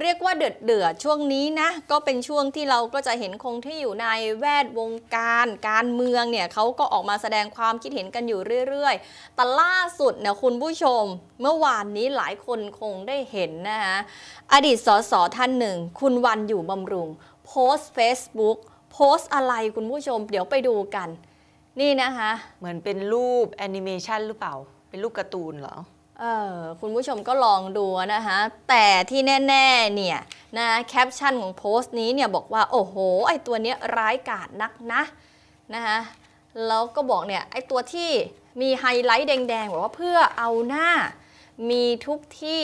เรียกว่าเดือดเดือดช่วงนี้นะ ก็เป็นช่วงที่เราก็จะเห็นคงที่อยู่ในแวดวงการการเมืองเนี่ยเขาก็ออกมาแสดงความคิดเห็นกันอยู่เรื่อยๆแต่ล่าสุดเนี่ยคุณผู้ชม เมื่อวานนี้หลายคนคงได้เห็นนะคะอดีตสสท่านหนึ่งคุณวันอยู่บำรุงโพสต์ Facebook โพสต์อะไร คุณผู้ชม เดี๋ยวไปดูกัน นี่นะคะ เหมือนเป็นรูปแอนิเมชันหรือเปล่า เป็นรูปการ์ตูนเหรอเออคุณผู้ชมก็ลองดูนะคะแต่ที่แน่ๆเนี่ยนะแคปชั่นของโพสต์นี้เนี่ยบอกว่า โอ้โห ไอตัวเนี้ยร้ายกาจนักนะ นะคะแล้วก็บอกเนี่ยไอตัวที่มีไฮไลท์แดงๆบอกว่าเพื่อเอาหน้ามีทุกที่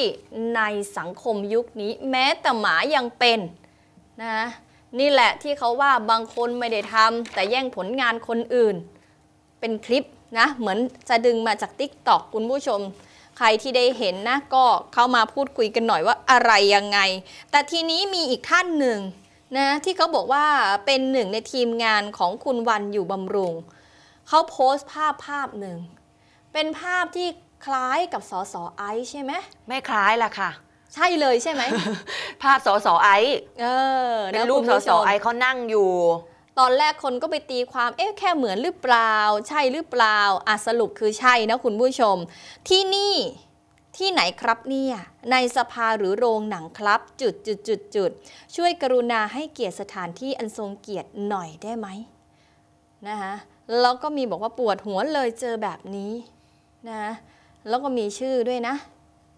ในสังคมยุคนี้แม้แต่หมายังเป็นนะ นี่แหละที่เขาว่าบางคนไม่ได้ทำแต่แย่งผลงานคนอื่นเป็นคลิปนะ เหมือนจะดึงมาจากติ๊ต็อกคุณผู้ชมใครที่ได้เห็นนะก็เข้ามาพูดคุยกันหน่อยว่าอะไรยังไง แต่ทีนี้มีอีกท่านหนึ่งนะที่เขาบอกว่าเป็นหนึ่งในทีมงานของคุณวันอยู่บำรุง เขาโพสต์ภาพภาพหนึ่งเป็นภาพที่คล้ายกับสอสอไอใช่ไหมไม่คล้ายล่ะค่ะ ใช่เลยใช่ไหมภาพสอสอไอเออเป็นรูปสอสอไอเขานั่งอยู่ตอนแรกคนก็ไปตีความ เอ๊ะ แค่เหมือนหรือเปล่า ใช่หรือเปล่าอ่ะสรุปคือใช่นะคุณผู้ชม ที่นี่ ที่ไหนครับเนี่ย ในสภาหรือโรงหนังครับ จุดจุดจุดจุด ช่วยกรุณาให้เกียรติสถานที่อันทรงเกียรติหน่อยได้ไหมนะคะแล้วก็มีบอกว่าปวดหัวเลยเจอแบบนี้นะแล้วก็มีชื่อด้วยนะ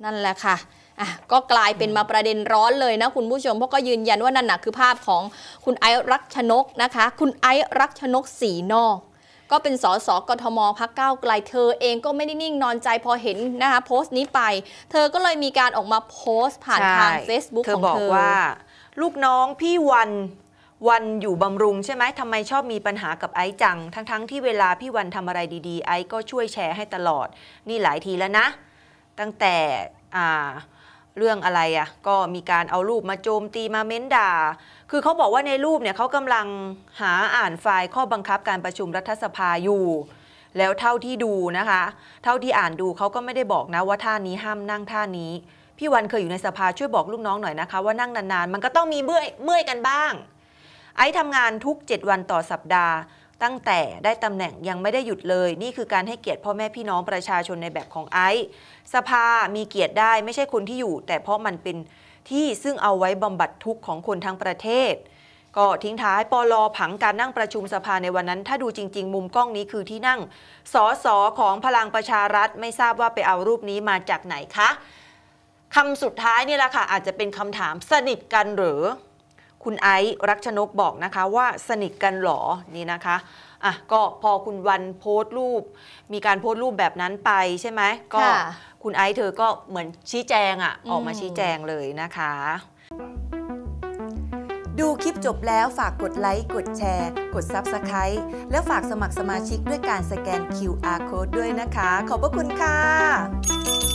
นั่นแหละค่ะ ก็กลายเป็นมาประเด็นร้อนเลยนะคุณผู้ชมเพราะก็ยืนยันว่านั่นนะคือภาพของคุณไอรักชนกนะคะ คุณไอรักชนกสีนอก ก็เป็นสสกทมพักเก้าไกลเธอเองก็ไม่ได้นิ่งนอนใจพอเห็นนะคะโพสต์นี้ไป เธอก็เลยมีการออกมาโพสต์ผ่านทาง Facebook ของเธอบอกว่า ลูกน้องพี่วันวันอยู่บำรุง ใช่ไหมทำไมชอบมีปัญหากับไอ้จังทั้งๆทที่เวลาพี่วันทำอะไรดีๆไอ้ก็ช่วยแชร์ให้ตลอดนี่หลายทีแล้วนะตั้งแต่เรื่องอะไรอะ่ะก็มีการเอารูปมาโจมตีมาเม้นด่าคือเขาบอกว่าในรูปเนี่ยเขากำลังหาอ่านไฟล์ข้อบังคับการประชุมรัฐสภาอยู่ แล้วเท่าที่ดูนะคะ เท่าที่อ่านดูเขาก็ไม่ได้บอกนะว่าท่านี้ห้ามนั่งท่านี้พี่วันเคยอยู่ในสภาช่วยบอกลูกน้องหน่อยนะคะว่านั่งนานๆมันก็ต้องมีเมื่อยเมื่อยกันบ้าง ไอ้ทำงานทุก 7 วันต่อสัปดาห์ตั้งแต่ได้ตำแหน่งยังไม่ได้หยุดเลย นี่คือการให้เกียรติ พ่อแม่พี่น้องประชาชนในแบบของไอซ์สภา มีเกียรติได้ไม่ใช่คนที่อยู่ แต่เพราะมันเป็นที่ซึ่งเอาไว้บำบัดทุกข์ของคนทั้งประเทศ ก็ทิ้งท้ายปลอผังการนั่งประชุมสภาในวันนั้น ถ้าดูจริง ๆ มุมกล้องนี้คือที่นั่งสอสอของพลังประชารัฐไม่ทราบว่าไปเอารูปนี้มาจากไหนคะคำสุดท้ายนี่แหละค่ะอาจจะเป็นคำถามสนิทกันหรือคุณไอซ์รักชนกบอกนะคะว่าสนิทกันหรอนี่นะคะอ่ะก็พอคุณวันโพสต์รูป มีการโพสต์รูปแบบนั้นไปใช่ไหมก็คุณไอซ์เธอก็เหมือนชี้แจงอะ่ะ ออกมาชี้แจงเลยนะคะ ดูคลิปจบแล้วฝากกดไลค์กดแชร์ กด Subscribe แล้วฝากสมัครสมาชิกด้วยการสแกน QR Code ด้วยนะคะ ขอบพระคุณค่ะ